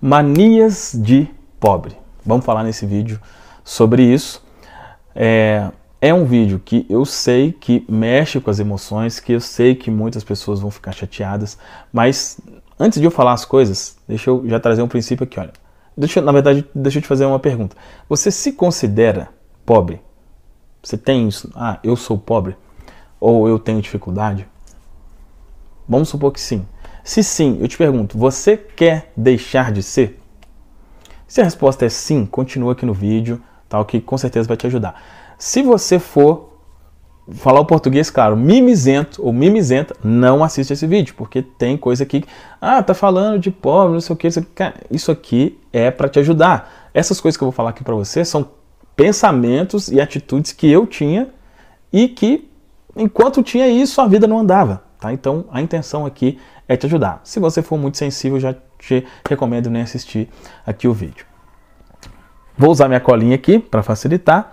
manias de pobre. Vamos falar nesse vídeo sobre isso. É, é um vídeo que eu sei que mexe com as emoções, que eu sei que muitas pessoas vão ficar chateadas, mas antes de eu falar as coisas, deixa eu já trazer um princípio aqui, olha. Deixa, na verdade, deixa eu te fazer uma pergunta. Você se considera pobre? Você tem isso? Ah, eu sou pobre? Ou eu tenho dificuldade? Vamos supor que sim. Se sim, eu te pergunto, você quer deixar de ser? Se a resposta é sim, continua aqui no vídeo, tal tá, que com certeza vai te ajudar. Se você for falar o português, claro, mimizento ou mimizenta, não assiste esse vídeo, porque tem coisa aqui, ah, tá falando de pobre, não sei o que, isso aqui é para te ajudar. Essas coisas que eu vou falar aqui para você são pensamentos e atitudes que eu tinha e que enquanto tinha isso a vida não andava, tá? Então a intenção aqui é te ajudar. Se você for muito sensível, já te recomendo nem assistir aqui o vídeo. Vou usar minha colinha aqui para facilitar.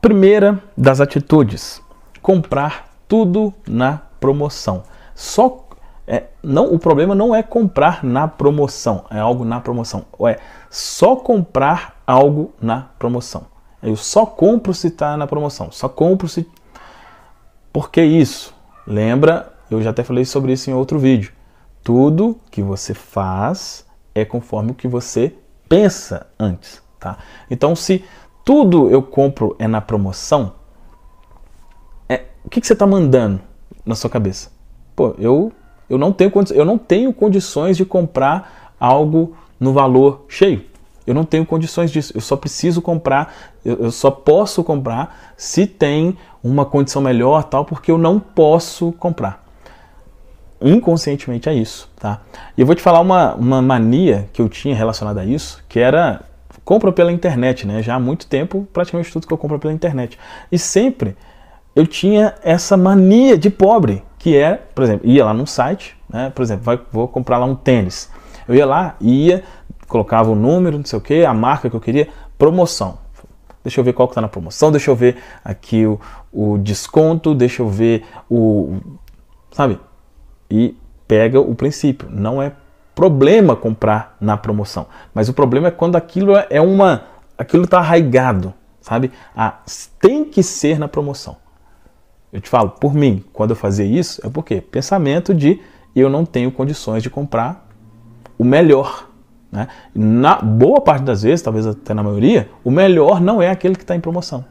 Primeira das atitudes: comprar tudo na promoção. Só é, não, o problema não é comprar na promoção, é algo na promoção. Ou é só comprar algo na promoção. Eu só compro se está na promoção. Só compro se. Por que isso? Lembra? Eu já até falei sobre isso em outro vídeo tudo que você faz é conforme o que você pensa antes, tá? Então, se tudo eu compro é na promoção, é, o que, que você está mandando na sua cabeça? Pô, eu, eu, não tenho, eu não tenho condições de comprar algo no valor cheio. Eu não tenho condições disso. Eu só preciso comprar, eu, eu só posso comprar se tem uma condição melhor, tal, porque eu não posso comprar inconscientemente a isso, tá? E eu vou te falar uma, uma mania que eu tinha relacionada a isso, que era compra pela internet, né? Já há muito tempo, praticamente tudo que eu compro é pela internet. E sempre eu tinha essa mania de pobre, que é, por exemplo, ia lá num site, né? Por exemplo, vai, vou comprar lá um tênis. Eu ia lá, ia, colocava o número, não sei o que, a marca que eu queria, promoção. Deixa eu ver qual que está na promoção, deixa eu ver aqui o, o desconto, deixa eu ver o. Sabe? e pega o princípio. Não é problema comprar na promoção, mas o problema é quando aquilo é, é uma, aquilo está arraigado, sabe? Ah, tem que ser na promoção. Eu te falo, por mim, quando eu fazia isso, é porque pensamento de eu não tenho condições de comprar o melhor. Né? Na boa parte das vezes, talvez até na maioria, o melhor não é aquele que está em promoção.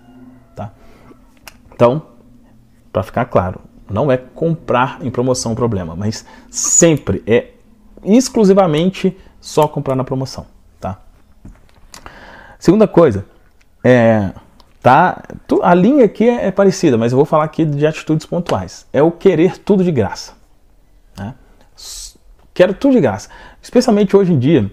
Tá? Então, para ficar claro, não é comprar em promoção o problema, mas sempre é exclusivamente só comprar na promoção, tá? Segunda coisa, é, tá? A linha aqui é, é, parecida, mas eu vou falar aqui de atitudes pontuais. É o querer tudo de graça. Né? Quero tudo de graça. Especialmente hoje em dia,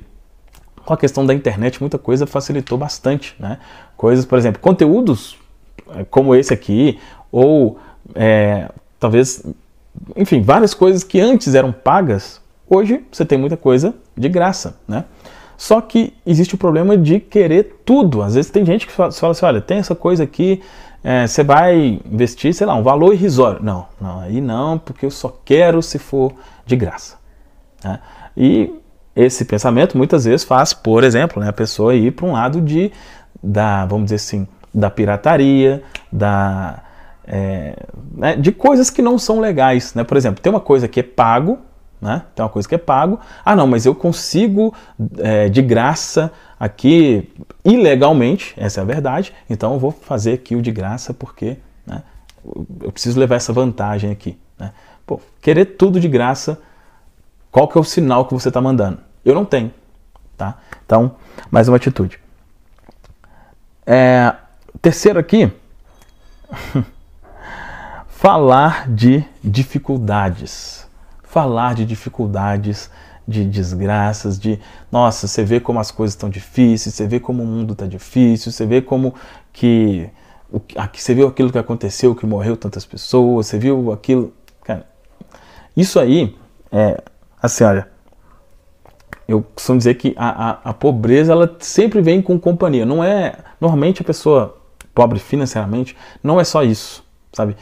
com a questão da internet, muita coisa facilitou bastante, né? Coisas, por exemplo, conteúdos é, como esse aqui, ou é, talvez, enfim, várias coisas que antes eram pagas, hoje você tem muita coisa de graça, né? Só que existe o problema de querer tudo. Às vezes tem gente que fala assim, olha, tem essa coisa aqui, é, você vai investir, sei lá, um valor irrisório. Não, não, aí não, porque eu só quero se for de graça. Né? E esse pensamento muitas vezes faz, por exemplo, né, a pessoa ir para um lado de, da, vamos dizer assim, da pirataria, da é, né, de coisas que não são legais. Né? Por exemplo, tem uma coisa que é pago, né? tem uma coisa que é pago. Ah, não, mas eu consigo é, de graça aqui ilegalmente, essa é a verdade, então eu vou fazer aqui o de graça porque né, eu preciso levar essa vantagem aqui. Né? Pô, querer tudo de graça, qual que é o sinal que você está mandando? Eu não tenho. Tá? Então, mais uma atitude. É, terceiro aqui. falar de dificuldades. Falar de dificuldades, de desgraças, de nossa, você vê como as coisas estão difíceis, você vê como o mundo está difícil, você vê como que você viu aquilo que aconteceu, que morreu tantas pessoas, você viu aquilo, cara. Isso aí é assim, olha, eu costumo dizer que a, a, a, pobreza ela sempre vem com companhia. Não é normalmente a pessoa pobre financeiramente não é só isso, sabe?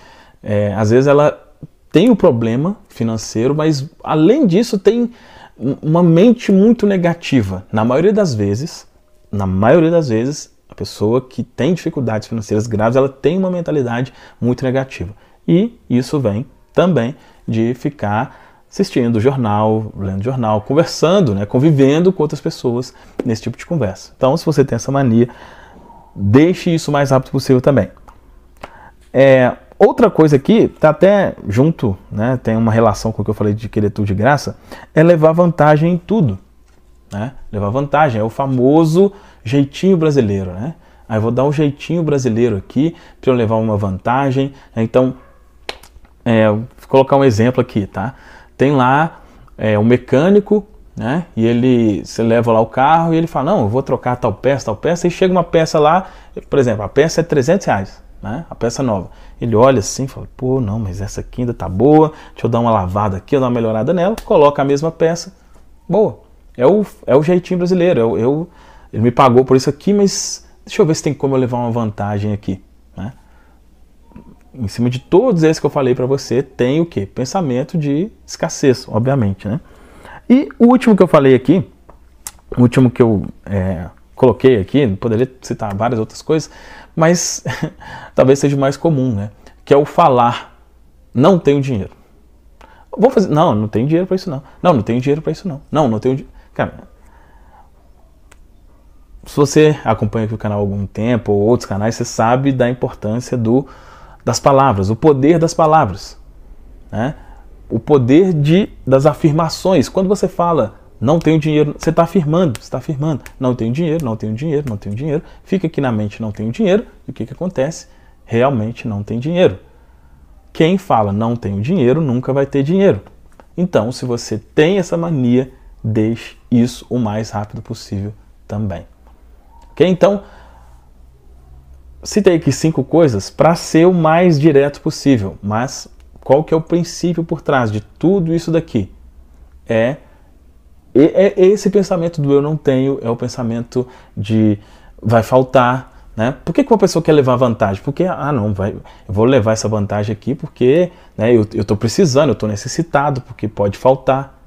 É, às vezes ela tem o problema financeiro, mas além disso tem uma mente muito negativa. Na maioria das vezes, na maioria das vezes, a pessoa que tem dificuldades financeiras graves, ela tem uma mentalidade muito negativa. E isso vem também de ficar assistindo jornal, lendo jornal, conversando, né, convivendo com outras pessoas nesse tipo de conversa. Então, se você tem essa mania, deixe isso o mais rápido possível também. É, Outra coisa aqui, tá até junto, né, tem uma relação com o que eu falei de querer tudo de graça, é levar vantagem em tudo. Né? Levar vantagem, é o famoso jeitinho brasileiro. Né? Aí vou dar um jeitinho brasileiro aqui para eu levar uma vantagem. Né? Então, é, vou colocar um exemplo aqui, tá? Tem lá é, um mecânico, né? E ele você leva lá o carro e ele fala: Não, eu vou trocar tal peça, tal peça. E chega uma peça lá, por exemplo, a peça é 300 reais né? A peça nova. Ele olha assim, fala: "Pô, não, mas essa aqui ainda tá boa. Deixa eu dar uma lavada aqui, eu dar uma melhorada nela". Coloca a mesma peça. Boa. É o, é o jeitinho brasileiro. Eu, é eu é ele me pagou por isso aqui, mas deixa eu ver se tem como eu levar uma vantagem aqui, né? Em cima de todos esses que eu falei para você, tem o que? Pensamento de escassez, obviamente, né? E o último que eu falei aqui, o último que eu é, coloquei aqui, poderia citar várias outras coisas, mas talvez seja o mais comum, né? Que é o falar, não tenho dinheiro. Vou fazer, não, não tenho dinheiro para isso não. Não, não tenho dinheiro para isso não. Não, não tenho, cara. Se você acompanha aqui o canal há algum tempo ou outros canais, você sabe da importância do das palavras, o poder das palavras, né? O poder de das afirmações. Quando você fala não tenho dinheiro. Você está afirmando, está afirmando, não tenho dinheiro, não tenho dinheiro, não tenho dinheiro. Fica aqui na mente, não tenho dinheiro. E o que, que acontece? Realmente não tem dinheiro. Quem fala não tenho dinheiro nunca vai ter dinheiro. Então, se você tem essa mania, deixe isso o mais rápido possível também. Ok? Então, citei aqui cinco coisas para ser o mais direto possível, mas qual que é o princípio por trás de tudo isso daqui? É e, é, é, esse pensamento do eu não tenho é o pensamento de vai faltar, né? Por que, que uma pessoa quer levar vantagem? Porque, ah, não, vai, eu vou levar essa vantagem aqui porque né, eu estou precisando, eu estou necessitado, porque pode faltar.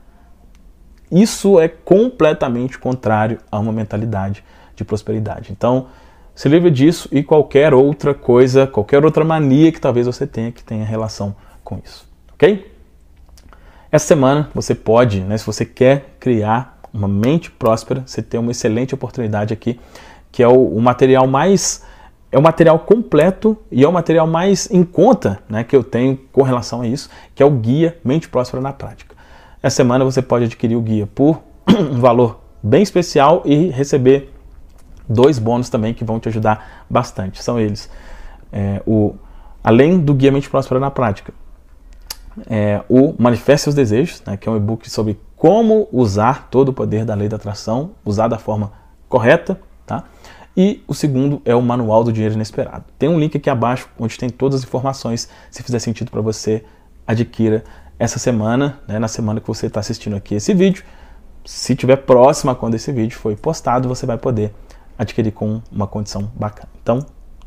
Isso é completamente contrário a uma mentalidade de prosperidade. Então, se livre disso e qualquer outra coisa, qualquer outra mania que talvez você tenha que tenha relação com isso, ok? Essa semana você pode, né, se você quer criar uma mente próspera, você tem uma excelente oportunidade aqui, que é o, o material mais é o material completo e é o material mais em conta né, que eu tenho com relação a isso, que é o guia Mente Próspera na Prática. Essa semana você pode adquirir o guia por um valor bem especial e receber dois bônus também que vão te ajudar bastante. São eles, é, o além do guia Mente Próspera na Prática, é, o Manifeste Seus Desejos, né, que é um e-book sobre como usar todo o poder da lei da atração, usar da forma correta, tá? E o segundo é o Manual do Dinheiro Inesperado. Tem um link aqui abaixo onde tem todas as informações, se fizer sentido para você, adquira essa semana, né, na semana que você está assistindo aqui esse vídeo. Se tiver próxima quando esse vídeo foi postado, você vai poder adquirir com uma condição bacana. Então,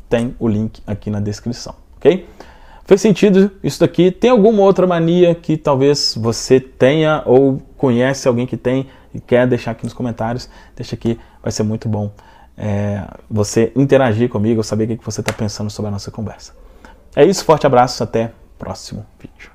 tem o link aqui na descrição, ok? Fez sentido isso daqui? Tem alguma outra mania que talvez você tenha ou conhece alguém que tem e quer deixar aqui nos comentários? Deixa aqui, vai ser muito bom é, você interagir comigo, saber o que você está pensando sobre a nossa conversa. É isso, forte abraço, até próximo vídeo.